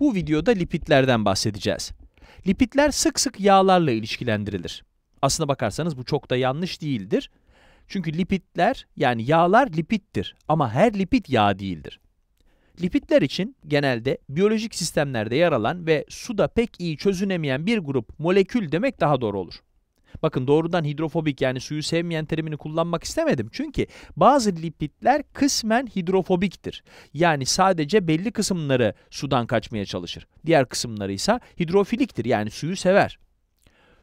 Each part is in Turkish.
Bu videoda lipitlerden bahsedeceğiz. Lipitler sık sık yağlarla ilişkilendirilir. Aslına bakarsanız bu çok da yanlış değildir. Çünkü lipitler yani yağlar lipittir ama her lipit yağ değildir. Lipitler için genelde biyolojik sistemlerde yer alan ve suda pek iyi çözünemeyen bir grup molekül demek daha doğru olur. Bakın doğrudan hidrofobik yani suyu sevmeyen terimini kullanmak istemedim. Çünkü bazı lipitler kısmen hidrofobiktir. Yani sadece belli kısımları sudan kaçmaya çalışır. Diğer kısımları ise hidrofiliktir yani suyu sever.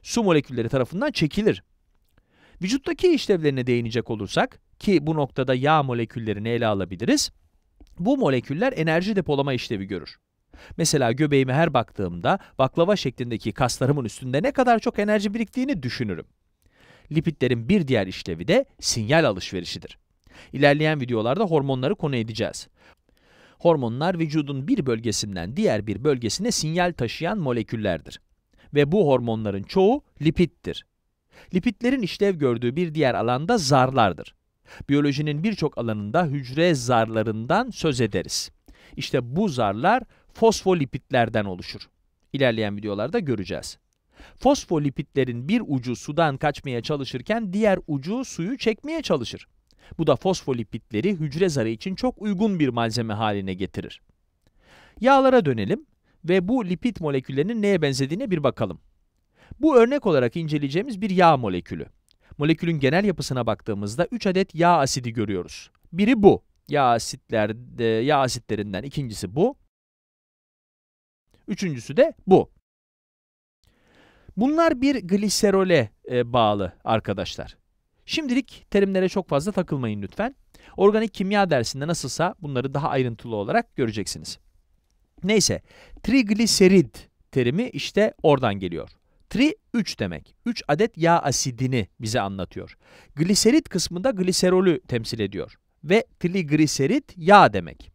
Su molekülleri tarafından çekilir. Vücuttaki işlevlerine değinecek olursak ki bu noktada yağ moleküllerini ele alabiliriz. Bu moleküller enerji depolama işlevi görür. Mesela göbeğime her baktığımda baklava şeklindeki kaslarımın üstünde ne kadar çok enerji biriktiğini düşünürüm. Lipitlerin bir diğer işlevi de sinyal alışverişidir. İlerleyen videolarda hormonları konu edeceğiz. Hormonlar vücudun bir bölgesinden diğer bir bölgesine sinyal taşıyan moleküllerdir. Ve bu hormonların çoğu lipittir. Lipitlerin işlev gördüğü bir diğer alanda zarlardır. Biyolojinin birçok alanında hücre zarlarından söz ederiz. İşte bu zarlar fosfolipitlerden oluşur. İlerleyen videolarda göreceğiz. Fosfolipitlerin bir ucu sudan kaçmaya çalışırken diğer ucu suyu çekmeye çalışır. Bu da fosfolipitleri hücre zarı için çok uygun bir malzeme haline getirir. Yağlara dönelim ve bu lipid moleküllerinin neye benzediğine bir bakalım. Bu örnek olarak inceleyeceğimiz bir yağ molekülü. Molekülün genel yapısına baktığımızda 3 adet yağ asidi görüyoruz. Biri bu. Yağ asitler yağ asitlerinden ikincisi bu. Üçüncüsü de bu. Bunlar bir gliserole e, bağlı arkadaşlar. Şimdilik terimlere çok fazla takılmayın lütfen. Organik kimya dersinde nasılsa bunları daha ayrıntılı olarak göreceksiniz. Neyse, trigliserid terimi işte oradan geliyor. Tri 3 demek. 3 adet yağ asidini bize anlatıyor. Gliserit kısmında gliserolü temsil ediyor. Ve trigliserit yağ demek.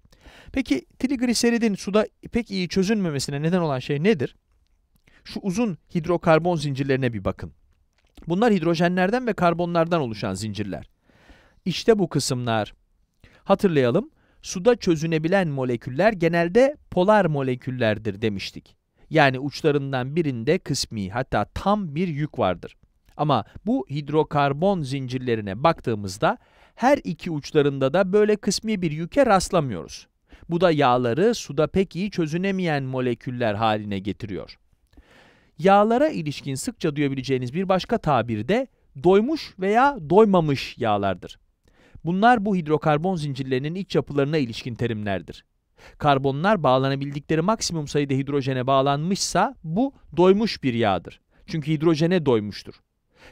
Peki trigliseridin suda pek iyi çözünmemesine neden olan şey nedir? Şu uzun hidrokarbon zincirlerine bir bakın. Bunlar hidrojenlerden ve karbonlardan oluşan zincirler. İşte bu kısımlar. Hatırlayalım, suda çözünebilen moleküller genelde polar moleküllerdir demiştik. Yani uçlarından birinde kısmi hatta tam bir yük vardır. Ama bu hidrokarbon zincirlerine baktığımızda her iki uçlarında da böyle kısmi bir yüke rastlamıyoruz. Bu da yağları suda pek iyi çözünemeyen moleküller haline getiriyor. Yağlara ilişkin sıkça duyabileceğiniz bir başka tabir de doymuş veya doymamış yağlardır. Bunlar bu hidrokarbon zincirlerinin iç yapılarına ilişkin terimlerdir. Karbonlar bağlanabildikleri maksimum sayıda hidrojene bağlanmışsa bu doymuş bir yağdır. Çünkü hidrojene doymuştur.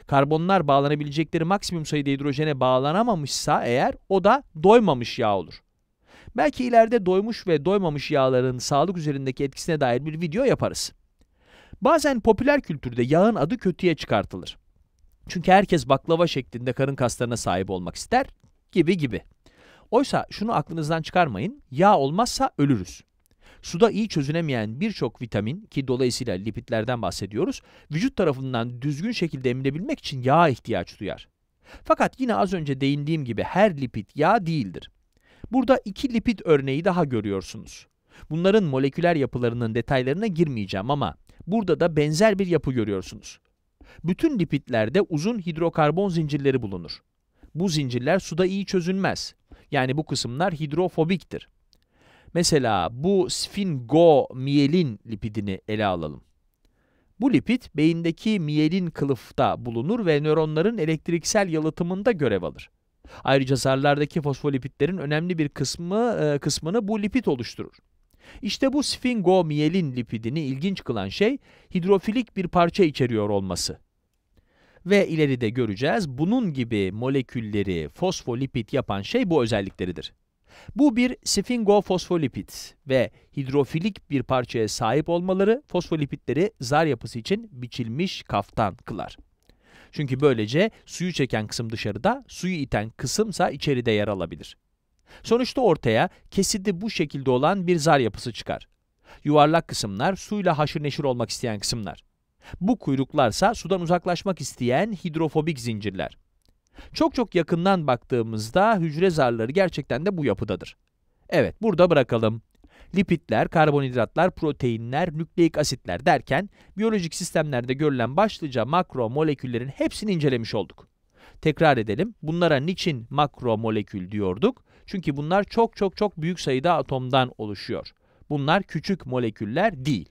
Karbonlar bağlanabilecekleri maksimum sayıda hidrojene bağlanamamışsa eğer o da doymamış yağ olur. Belki ileride doymuş ve doymamış yağların sağlık üzerindeki etkisine dair bir video yaparız. Bazen popüler kültürde yağın adı kötüye çıkartılır. Çünkü herkes baklava şeklinde karın kaslarına sahip olmak ister gibi gibi. Oysa şunu aklınızdan çıkarmayın, yağ olmazsa ölürüz. Suda iyi çözünemeyen birçok vitamin ki dolayısıyla lipitlerden bahsediyoruz, vücut tarafından düzgün şekilde emilebilmek için yağa ihtiyaç duyar. Fakat yine az önce değindiğim gibi her lipid yağ değildir. Burada iki lipid örneği daha görüyorsunuz. Bunların moleküler yapılarının detaylarına girmeyeceğim ama burada da benzer bir yapı görüyorsunuz. Bütün lipidlerde uzun hidrokarbon zincirleri bulunur. Bu zincirler suda iyi çözünmez. Yani bu kısımlar hidrofobiktir. Mesela bu sfingomiyelin lipidini ele alalım. Bu lipid beyindeki miyelin kılıfta bulunur ve nöronların elektriksel yalıtımında görev alır. Ayrıca zarlardaki fosfolipitlerin önemli bir kısmı e, kısmını bu lipid oluşturur. İşte bu sfingomiyelin lipidini ilginç kılan şey hidrofilik bir parça içeriyor olması. Ve ileride göreceğiz bunun gibi molekülleri fosfolipit yapan şey bu özellikleridir. Bu bir sfingofosfolipid ve hidrofilik bir parçaya sahip olmaları fosfolipitleri zar yapısı için biçilmiş kaftan kılar. Çünkü böylece suyu çeken kısım dışarıda, suyu iten kısımsa içeride yer alabilir. Sonuçta ortaya kesidi bu şekilde olan bir zar yapısı çıkar. Yuvarlak kısımlar suyla haşır neşir olmak isteyen kısımlar. Bu kuyruklarsa sudan uzaklaşmak isteyen hidrofobik zincirler. Çok çok yakından baktığımızda hücre zarları gerçekten de bu yapıdadır. Evet, burada bırakalım lipidler, karbonhidratlar, proteinler, nükleik asitler derken biyolojik sistemlerde görülen başlıca makro moleküllerin hepsini incelemiş olduk. Tekrar edelim. Bunlara niçin makro molekül diyorduk? Çünkü bunlar çok çok çok büyük sayıda atomdan oluşuyor. Bunlar küçük moleküller değil.